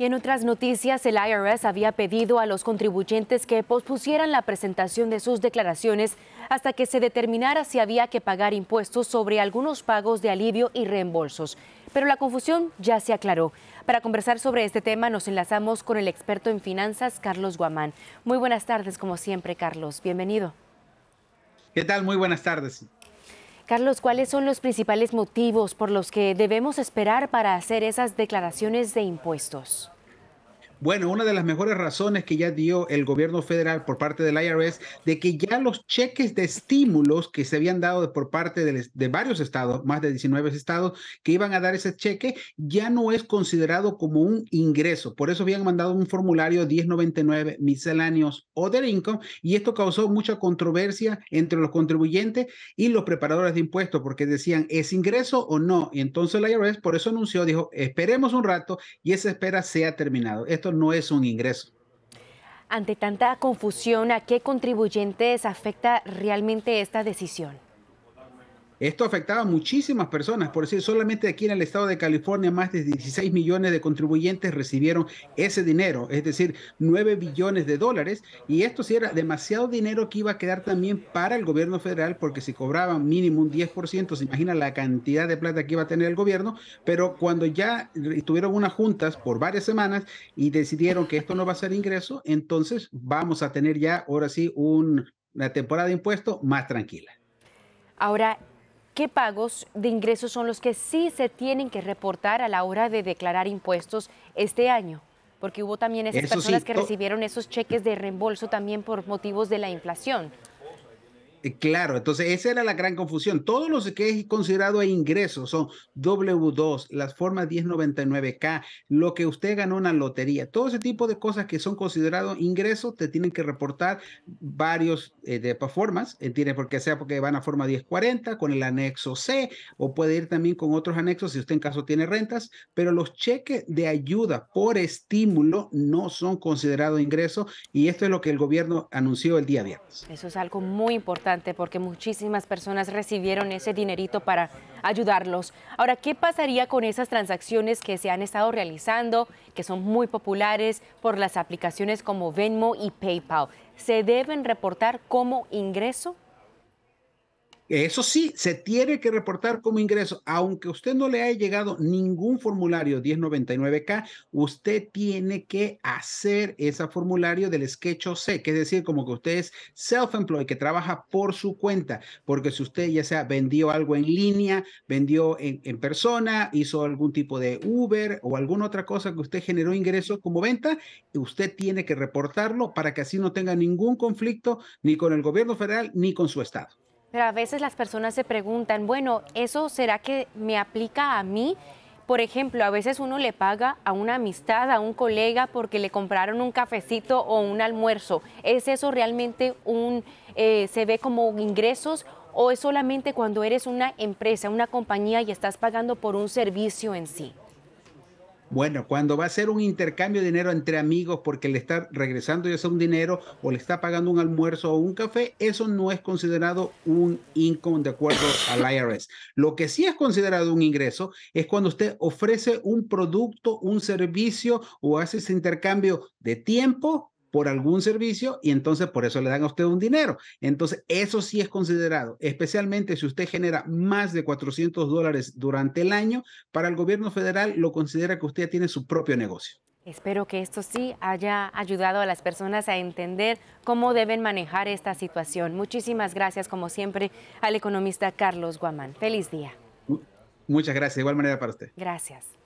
Y en otras noticias, el IRS había pedido a los contribuyentes que pospusieran la presentación de sus declaraciones hasta que se determinara si había que pagar impuestos sobre algunos pagos de alivio y reembolsos. Pero la confusión ya se aclaró. Para conversar sobre este tema nos enlazamos con el experto en finanzas, Carlos Guamán. Muy buenas tardes, como siempre, Carlos. Bienvenido. ¿Qué tal? Muy buenas tardes. Carlos, ¿cuáles son los principales motivos por los que debemos esperar para hacer esas declaraciones de impuestos? Bueno, una de las mejores razones que ya dio el gobierno federal por parte del IRS de que ya los cheques de estímulos que se habían dado por parte de, varios estados, más de 19 estados, que iban a dar ese cheque, ya no es considerado como un ingreso. Por eso habían mandado un formulario 1099 misceláneos o del income y esto causó mucha controversia entre los contribuyentes y los preparadores de impuestos porque decían, ¿es ingreso o no? Y entonces el IRS por eso anunció, dijo, esperemos un rato y esa espera se ha terminado. Esto no es un ingreso. Ante tanta confusión, ¿a qué contribuyentes afecta realmente esta decisión? Esto afectaba a muchísimas personas, por decir, solamente aquí en el estado de California más de 16 millones de contribuyentes recibieron ese dinero, es decir, 9 billones de dólares, y esto sí era demasiado dinero que iba a quedar también para el gobierno federal, porque si cobraban mínimo un 10%, se imagina la cantidad de plata que iba a tener el gobierno, pero cuando ya estuvieron unas juntas por varias semanas y decidieron que esto no va a ser ingreso, entonces vamos a tener ya ahora sí una temporada de impuestos más tranquila. Ahora, qué pagos de ingresos son los que sí se tienen que reportar a la hora de declarar impuestos este año? Porque hubo también esas personas que recibieron esos cheques de reembolso también por motivos de la inflación. Eh, claro, entonces esa era la gran confusión. todos los que es considerado ingreso son W2, las formas 1099K, lo que usted ganó en la lotería, todo ese tipo de cosas que son considerados ingresos, te tienen que reportar varios eh, de formas, entiende, eh, porque sea porque van a forma 1040 con el anexo C o puede ir también con otros anexos si usted en caso tiene rentas, pero los cheques de ayuda por estímulo no son considerados ingresos y esto es lo que el gobierno anunció el día viernes. Eso es algo muy importante porque muchísimas personas recibieron ese dinerito para ayudarlos. Ahora, ¿qué pasaría con esas transacciones que se han estado realizando, que son muy populares por las aplicaciones como Venmo y PayPal? ¿Se deben reportar como ingreso? Eso sí, se tiene que reportar como ingreso. Aunque usted no le haya llegado ningún formulario 1099K, usted tiene que hacer ese formulario del sketch C, que es decir, como que usted es self-employed, que trabaja por su cuenta, porque si usted ya sea vendió algo en línea, vendió en, en persona, hizo algún tipo de Uber o alguna otra cosa que usted generó ingreso como venta, usted tiene que reportarlo para que así no tenga ningún conflicto ni con el gobierno federal ni con su estado. Pero a veces las personas se preguntan, bueno, ¿eso será que me aplica a mí? Por ejemplo, a veces uno le paga a una amistad, a un colega, porque le compraron un cafecito o un almuerzo. ¿Es eso realmente un, eh, se ve como ingresos o es solamente cuando eres una empresa, una compañía y estás pagando por un servicio en sí? Bueno, cuando va a ser un intercambio de dinero entre amigos porque le está regresando ya sea un dinero o le está pagando un almuerzo o un café, eso no es considerado un income de acuerdo al IRS. Lo que sí es considerado un ingreso es cuando usted ofrece un producto, un servicio o hace ese intercambio de tiempo por algún servicio y entonces por eso le dan a usted un dinero. Entonces, eso sí es considerado, especialmente si usted genera más de 400 dólares durante el año, para el gobierno federal lo considera que usted tiene su propio negocio. Espero que esto sí haya ayudado a las personas a entender cómo deben manejar esta situación. Muchísimas gracias, como siempre, al economista Carlos Guamán. Feliz día. Muchas gracias, de igual manera para usted. Gracias.